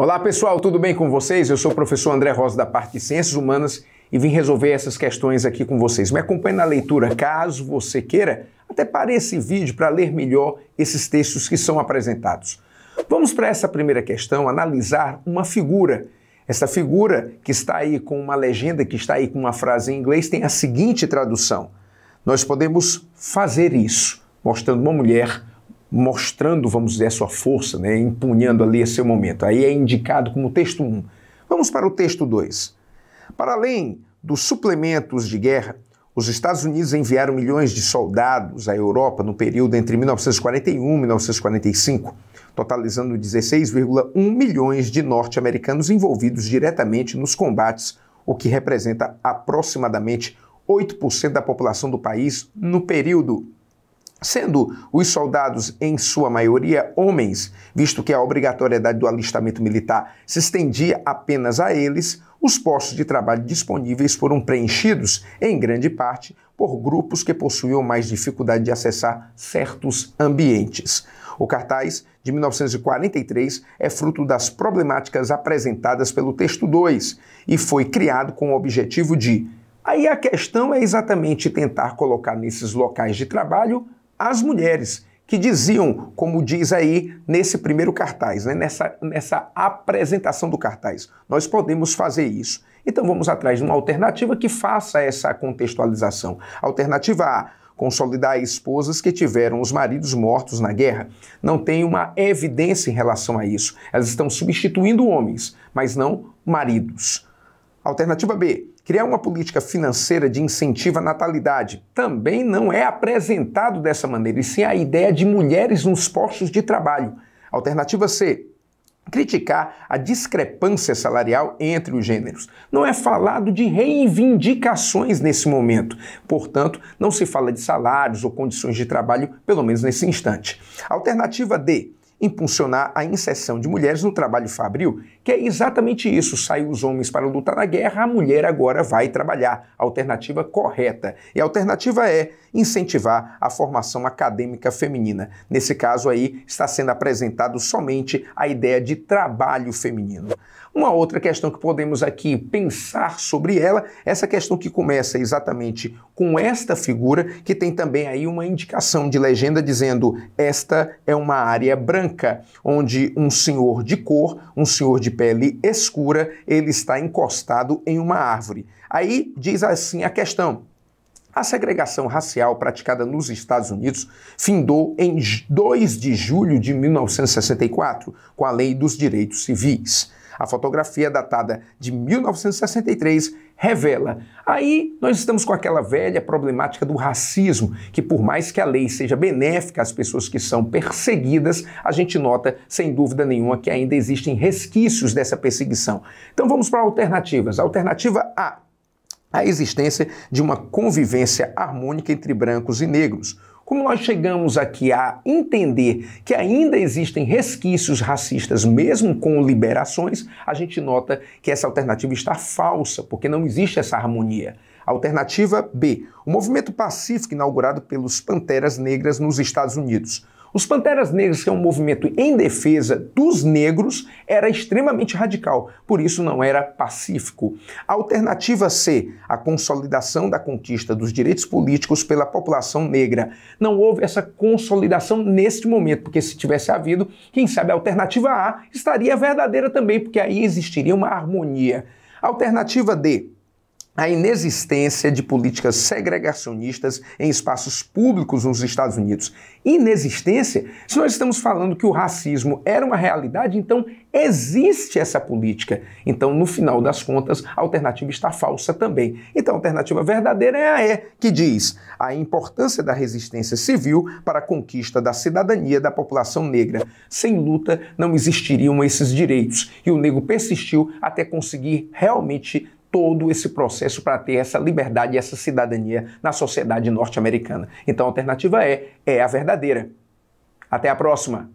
Olá pessoal, tudo bem com vocês? Eu sou o professor André Rosa da parte de Ciências Humanas e vim resolver essas questões aqui com vocês. Me acompanhe na leitura, caso você queira, até pare esse vídeo para ler melhor esses textos que são apresentados. Vamos para essa primeira questão, analisar uma figura. Essa figura que está aí com uma legenda, que está aí com uma frase em inglês, tem a seguinte tradução: Nós podemos fazer isso, mostrando uma mulher mostrando, vamos dizer, a sua força, né, empunhando ali a seu momento. Aí é indicado como texto 1. Vamos para o texto 2. Para além dos suplementos de guerra, os Estados Unidos enviaram milhões de soldados à Europa no período entre 1941 e 1945, totalizando 16,1 milhões de norte-americanos envolvidos diretamente nos combates, o que representa aproximadamente 8% da população do país no período sendo os soldados, em sua maioria, homens, visto que a obrigatoriedade do alistamento militar se estendia apenas a eles, os postos de trabalho disponíveis foram preenchidos, em grande parte, por grupos que possuíam mais dificuldade de acessar certos ambientes. O cartaz de 1943 é fruto das problemáticas apresentadas pelo texto 2 e foi criado com o objetivo de. Aí a questão é exatamente tentar colocar nesses locais de trabalho as mulheres que diziam, como diz aí nesse primeiro cartaz, né, nessa, nessa apresentação do cartaz, nós podemos fazer isso. Então vamos atrás de uma alternativa que faça essa contextualização. Alternativa A. Consolidar esposas que tiveram os maridos mortos na guerra. Não tem uma evidência em relação a isso. Elas estão substituindo homens, mas não maridos. Alternativa B, criar uma política financeira de incentivo à natalidade. Também não é apresentado dessa maneira, e sim a ideia de mulheres nos postos de trabalho. Alternativa C, criticar a discrepância salarial entre os gêneros. Não é falado de reivindicações nesse momento. Portanto, não se fala de salários ou condições de trabalho, pelo menos nesse instante. Alternativa D impulsionar a inserção de mulheres no trabalho fabril, que é exatamente isso. Saiu os homens para lutar na guerra, a mulher agora vai trabalhar. alternativa correta. E a alternativa é incentivar a formação acadêmica feminina. Nesse caso aí, está sendo apresentado somente a ideia de trabalho feminino. Uma outra questão que podemos aqui pensar sobre ela, essa questão que começa exatamente com esta figura que tem também aí uma indicação de legenda dizendo esta é uma área branca onde um senhor de cor, um senhor de pele escura, ele está encostado em uma árvore. Aí diz assim a questão: a segregação racial praticada nos Estados Unidos findou em 2 de julho de 1964, com a Lei dos Direitos Civis. A fotografia, datada de 1963, revela. Aí nós estamos com aquela velha problemática do racismo, que por mais que a lei seja benéfica às pessoas que são perseguidas, a gente nota, sem dúvida nenhuma, que ainda existem resquícios dessa perseguição. Então vamos para alternativas. Alternativa A. A existência de uma convivência harmônica entre brancos e negros como nós chegamos aqui a entender que ainda existem resquícios racistas, mesmo com liberações, a gente nota que essa alternativa está falsa, porque não existe essa harmonia. Alternativa B: o movimento pacífico inaugurado pelos Panteras Negras nos Estados Unidos. Os Panteras Negras, que é um movimento em defesa dos negros, era extremamente radical, por isso não era pacífico. A alternativa C, a consolidação da conquista dos direitos políticos pela população negra. Não houve essa consolidação neste momento, porque se tivesse havido, quem sabe a alternativa A estaria verdadeira também, porque aí existiria uma harmonia. Alternativa D, a inexistência de políticas segregacionistas em espaços públicos nos Estados Unidos. Inexistência? Se nós estamos falando que o racismo era uma realidade, então existe essa política. Então, no final das contas, a alternativa está falsa também. Então, a alternativa verdadeira é a E, que diz a importância da resistência civil para a conquista da cidadania da população negra. Sem luta, não existiriam esses direitos. E o negro persistiu até conseguir realmente todo esse processo para ter essa liberdade e essa cidadania na sociedade norte-americana. Então a alternativa é, é a verdadeira. Até a próxima!